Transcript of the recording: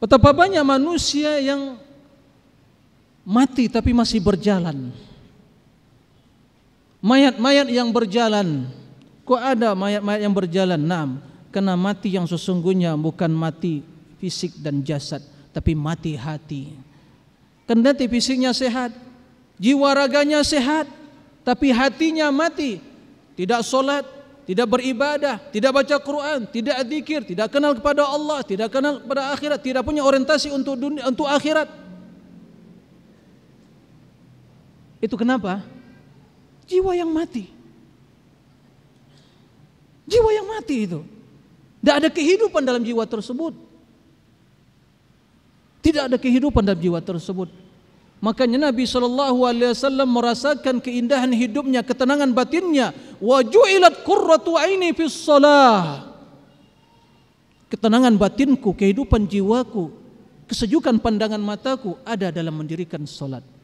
Betapa banyak manusia yang mati tapi masih berjalan. Mayat-mayat yang berjalan. Kok ada mayat-mayat yang berjalan? Naam, karena mati yang sesungguhnya bukan mati fisik dan jasad, tapi mati hati. Kendati fisiknya sehat, jiwa raganya sehat, tapi hatinya mati. Tidak sholat, tidak beribadah, tidak baca Quran, tidak zikir, tidak kenal kepada Allah, tidak kenal kepada akhirat, tidak punya orientasi untuk dunia, untuk akhirat. Itu kenapa? Jiwa yang mati. Jiwa yang mati itu. Tidak ada kehidupan dalam jiwa tersebut. Tidak ada kehidupan dalam jiwa tersebut. Makanya Nabi saw merasakan keindahan hidupnya, ketenangan batinnya. wajulat ju'ilat qurratu fi shalah. Ketenangan batinku, kehidupan jiwaku, kesejukan pandangan mataku ada dalam mendirikan solat.